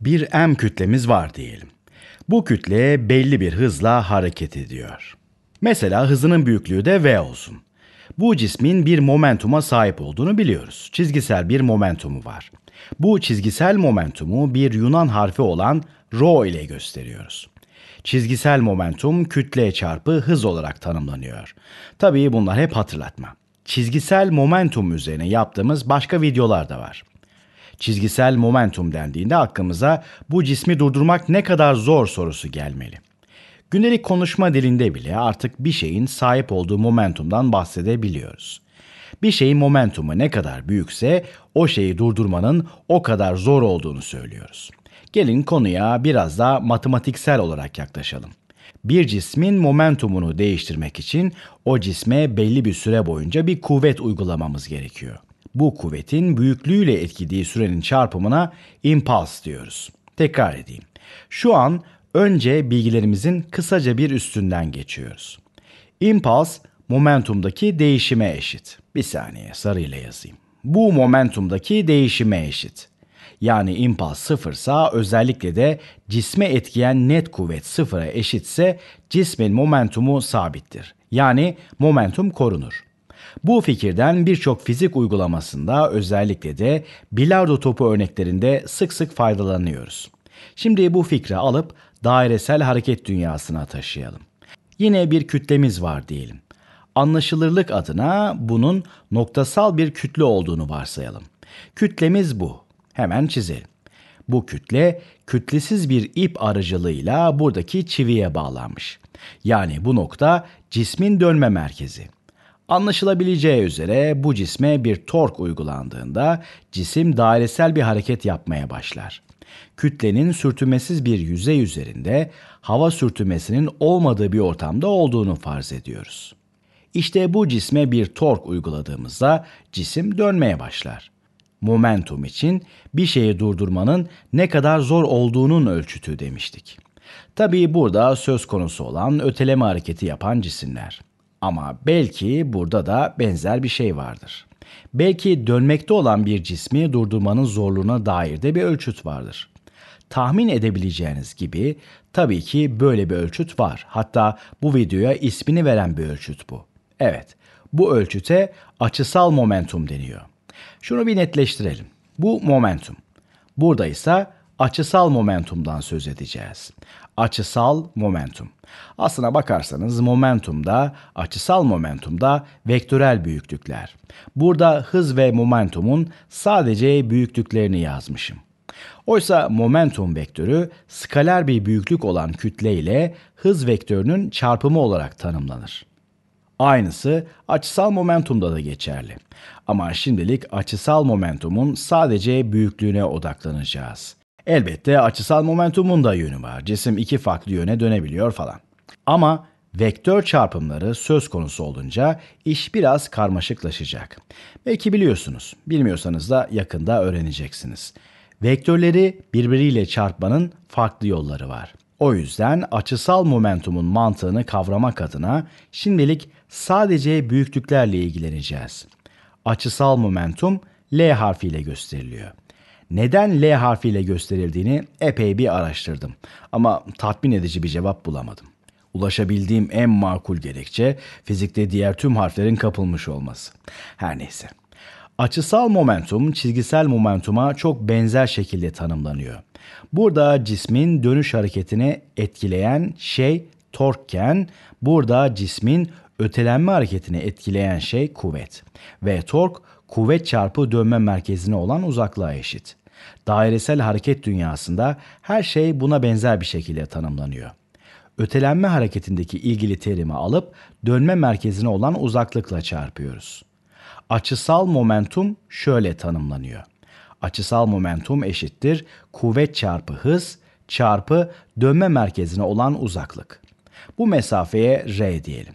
bir M kütlemiz var diyelim. Bu kütle belli bir hızla hareket ediyor. Mesela hızının büyüklüğü de V olsun. Bu cismin bir momentuma sahip olduğunu biliyoruz. Çizgisel bir momentumu var. Bu çizgisel momentumu bir Yunan harfi olan rho ile gösteriyoruz. Çizgisel momentum kütle çarpı hız olarak tanımlanıyor. Tabii bunlar hep hatırlatma. Çizgisel momentum üzerine yaptığımız başka videolar da var. Çizgisel momentum dendiğinde aklımıza bu cismi durdurmak ne kadar zor sorusu gelmeli. Gündelik konuşma dilinde bile artık bir şeyin sahip olduğu momentumdan bahsedebiliyoruz. Bir şeyin momentumu ne kadar büyükse o şeyi durdurmanın o kadar zor olduğunu söylüyoruz. Gelin konuya biraz daha matematiksel olarak yaklaşalım. Bir cismin momentumunu değiştirmek için o cisme belli bir süre boyunca bir kuvvet uygulamamız gerekiyor. Bu kuvvetin büyüklüğüyle etkilediği sürenin çarpımına impuls diyoruz. Tekrar edeyim. Şu an önce bilgilerimizin kısaca bir üstünden geçiyoruz. Impuls momentumdaki değişime eşit. Bir saniye sarıyla yazayım. Bu momentumdaki değişime eşit. Yani impuls sıfırsa özellikle de cisme etkiyen net kuvvet sıfıra eşitse cismin momentumu sabittir. Yani momentum korunur. Bu fikirden birçok fizik uygulamasında özellikle de bilardo topu örneklerinde sık sık faydalanıyoruz. Şimdi bu fikri alıp dairesel hareket dünyasına taşıyalım. Yine bir kütlemiz var diyelim. Anlaşılırlık adına bunun noktasal bir kütle olduğunu varsayalım. Kütlemiz bu. Hemen çizelim. Bu kütle kütlesiz bir ip aracılığıyla buradaki çiviye bağlanmış. Yani bu nokta cismin dönme merkezi. Anlaşılabileceği üzere bu cisme bir tork uygulandığında cisim dairesel bir hareket yapmaya başlar. Kütlenin sürtünmesiz bir yüzey üzerinde hava sürtünmesinin olmadığı bir ortamda olduğunu farz ediyoruz. İşte bu cisme bir tork uyguladığımızda cisim dönmeye başlar. Momentum için bir şeyi durdurmanın ne kadar zor olduğunun ölçütü demiştik. Tabii burada söz konusu olan öteleme hareketi yapan cisimler. Ama belki burada da benzer bir şey vardır. Belki dönmekte olan bir cismi durdurmanın zorluğuna dair de bir ölçüt vardır. Tahmin edebileceğiniz gibi tabii ki böyle bir ölçüt var. Hatta bu videoya ismini veren bir ölçüt bu. Evet, bu ölçüte açısal momentum deniyor. Şunu bir netleştirelim. Bu momentum. Burada ise açısal momentumdan söz edeceğiz. Açısal momentum. Aslına bakarsanız momentumda, açısal momentumda vektörel büyüklükler. Burada hız ve momentumun sadece büyüklüklerini yazmışım. Oysa momentum vektörü skaler bir büyüklük olan kütle ile hız vektörünün çarpımı olarak tanımlanır. Aynısı açısal momentumda da geçerli. Ama şimdilik açısal momentumun sadece büyüklüğüne odaklanacağız. Elbette açısal momentumun da yönü var. Cisim iki farklı yöne dönebiliyor falan. Ama vektör çarpımları söz konusu olunca iş biraz karmaşıklaşacak. Belki biliyorsunuz, bilmiyorsanız da yakında öğreneceksiniz. Vektörleri birbiriyle çarpmanın farklı yolları var. O yüzden açısal momentumun mantığını kavramak adına şimdilik sadece büyüklüklerle ilgileneceğiz. Açısal momentum L harfiyle gösteriliyor neden L harfiyle gösterildiğini epey bir araştırdım. Ama tatmin edici bir cevap bulamadım. Ulaşabildiğim en makul gerekçe fizikte diğer tüm harflerin kapılmış olması. Her neyse. Açısal momentum çizgisel momentuma çok benzer şekilde tanımlanıyor. Burada cismin dönüş hareketini etkileyen şey torkken burada cismin ötelenme hareketini etkileyen şey kuvvet ve tork kuvvet çarpı dönme merkezine olan uzaklığa eşit. Dairesel hareket dünyasında her şey buna benzer bir şekilde tanımlanıyor. Ötelenme hareketindeki ilgili terimi alıp dönme merkezine olan uzaklıkla çarpıyoruz. Açısal momentum şöyle tanımlanıyor. Açısal momentum eşittir kuvvet çarpı hız çarpı dönme merkezine olan uzaklık. Bu mesafeye R diyelim.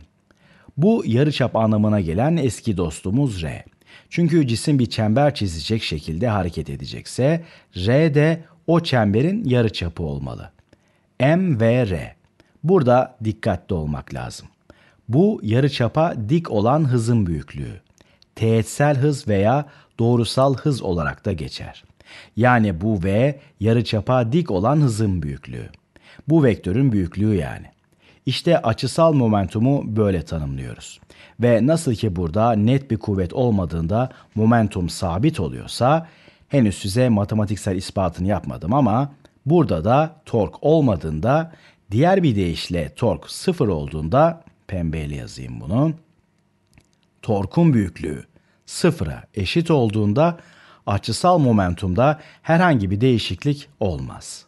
Bu yarıçap anlamına gelen eski dostumuz R. Çünkü cisim bir çember çizecek şekilde hareket edecekse R de o çemberin yarıçapı olmalı. M ve R. Burada dikkatli olmak lazım. Bu yarıçapa dik olan hızın büyüklüğü. Teğetsel hız veya doğrusal hız olarak da geçer. Yani bu V yarıçapa dik olan hızın büyüklüğü. Bu vektörün büyüklüğü yani. İşte açısal momentumu böyle tanımlıyoruz. Ve nasıl ki burada net bir kuvvet olmadığında momentum sabit oluyorsa, henüz size matematiksel ispatını yapmadım ama burada da tork olmadığında, diğer bir deyişle tork sıfır olduğunda, pembeyle yazayım bunu, torkun büyüklüğü sıfıra eşit olduğunda açısal momentumda herhangi bir değişiklik olmaz.''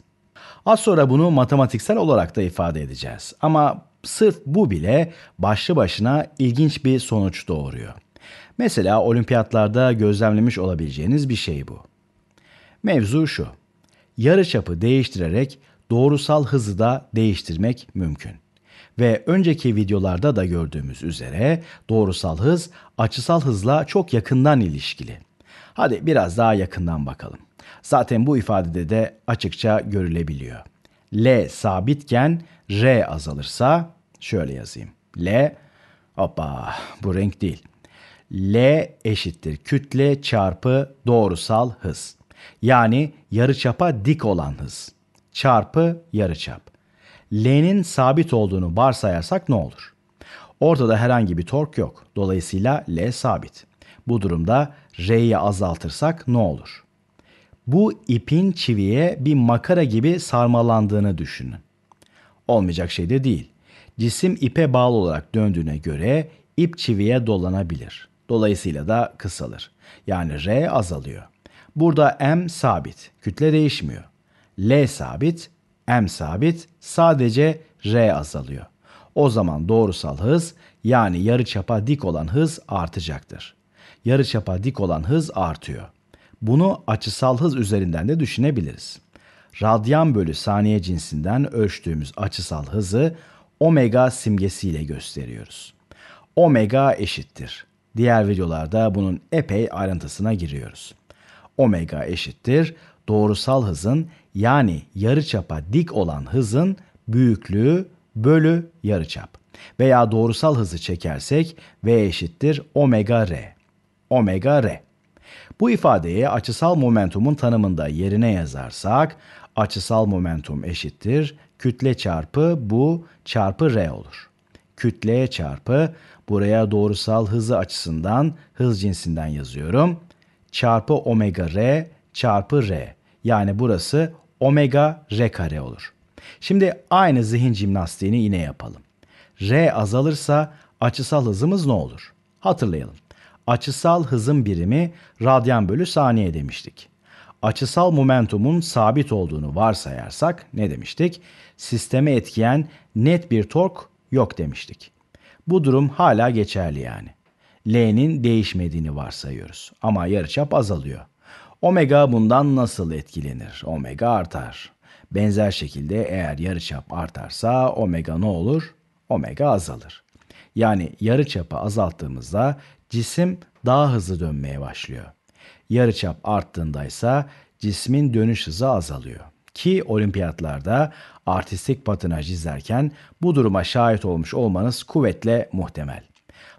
Az sonra bunu matematiksel olarak da ifade edeceğiz. Ama sırf bu bile başlı başına ilginç bir sonuç doğuruyor. Mesela olimpiyatlarda gözlemlemiş olabileceğiniz bir şey bu. Mevzu şu. Yarıçapı değiştirerek doğrusal hızı da değiştirmek mümkün. Ve önceki videolarda da gördüğümüz üzere doğrusal hız açısal hızla çok yakından ilişkili. Hadi biraz daha yakından bakalım. Zaten bu ifadede de açıkça görülebiliyor. L sabitken R azalırsa şöyle yazayım. L, hoppa bu renk değil. L eşittir kütle çarpı doğrusal hız. Yani yarıçapa dik olan hız çarpı yarıçap. L'nin sabit olduğunu varsayarsak ne olur? Ortada herhangi bir tork yok. Dolayısıyla L sabit. Bu durumda R'yi azaltırsak ne olur? Bu ipin çiviye bir makara gibi sarmalandığını düşünün. Olmayacak şey de değil. Cisim ipe bağlı olarak döndüğüne göre ip çiviye dolanabilir. Dolayısıyla da kısalır. Yani R azalıyor. Burada M sabit, kütle değişmiyor. L sabit, M sabit, sadece R azalıyor. O zaman doğrusal hız yani yarıçapa dik olan hız artacaktır. Yarıçapa dik olan hız artıyor. Bunu açısal hız üzerinden de düşünebiliriz. Radyan bölü saniye cinsinden ölçtüğümüz açısal hızı omega simgesiyle gösteriyoruz. Omega eşittir. Diğer videolarda bunun epey ayrıntısına giriyoruz. Omega eşittir doğrusal hızın yani yarıçapa dik olan hızın büyüklüğü bölü yarıçap. Veya doğrusal hızı çekersek v eşittir omega r. Omega r. Bu ifadeyi açısal momentumun tanımında yerine yazarsak açısal momentum eşittir kütle çarpı bu çarpı r olur. Kütle çarpı buraya doğrusal hızı açısından hız cinsinden yazıyorum. Çarpı omega r çarpı r. Yani burası omega r kare olur. Şimdi aynı zihin jimnastiğini yine yapalım. r azalırsa açısal hızımız ne olur? Hatırlayalım açısal hızın birimi radyan bölü saniye demiştik. Açısal momentumun sabit olduğunu varsayarsak ne demiştik? Sisteme etkiyen net bir tork yok demiştik. Bu durum hala geçerli yani. L'nin değişmediğini varsayıyoruz ama yarıçap azalıyor. Omega bundan nasıl etkilenir? Omega artar. Benzer şekilde eğer yarıçap artarsa omega ne olur? Omega azalır yani yarıçapı azalttığımızda cisim daha hızlı dönmeye başlıyor. Yarıçap arttığında ise cismin dönüş hızı azalıyor. Ki olimpiyatlarda artistik patinaj izlerken bu duruma şahit olmuş olmanız kuvvetle muhtemel.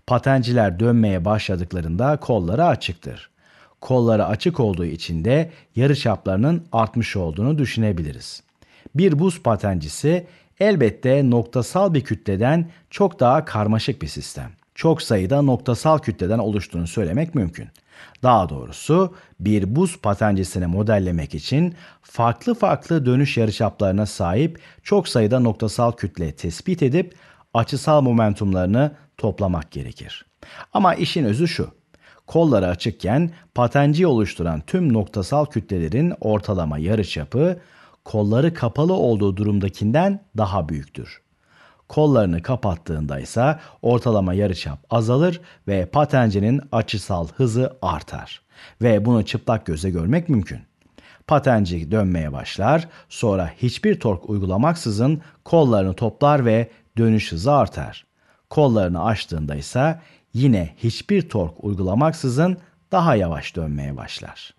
Patenciler dönmeye başladıklarında kolları açıktır. Kolları açık olduğu için de yarıçaplarının artmış olduğunu düşünebiliriz. Bir buz patencisi elbette noktasal bir kütleden çok daha karmaşık bir sistem. Çok sayıda noktasal kütleden oluştuğunu söylemek mümkün. Daha doğrusu bir buz patencisini modellemek için farklı farklı dönüş yarıçaplarına sahip çok sayıda noktasal kütle tespit edip açısal momentumlarını toplamak gerekir. Ama işin özü şu. Kolları açıkken patenci oluşturan tüm noktasal kütlelerin ortalama yarıçapı kolları kapalı olduğu durumdakinden daha büyüktür. Kollarını kapattığında ise ortalama yarıçap azalır ve patencenin açısal hızı artar ve bunu çıplak göze görmek mümkün. Patence dönmeye başlar, sonra hiçbir tork uygulamaksızın kollarını toplar ve dönüş hızı artar. Kollarını açtığında ise yine hiçbir tork uygulamaksızın daha yavaş dönmeye başlar.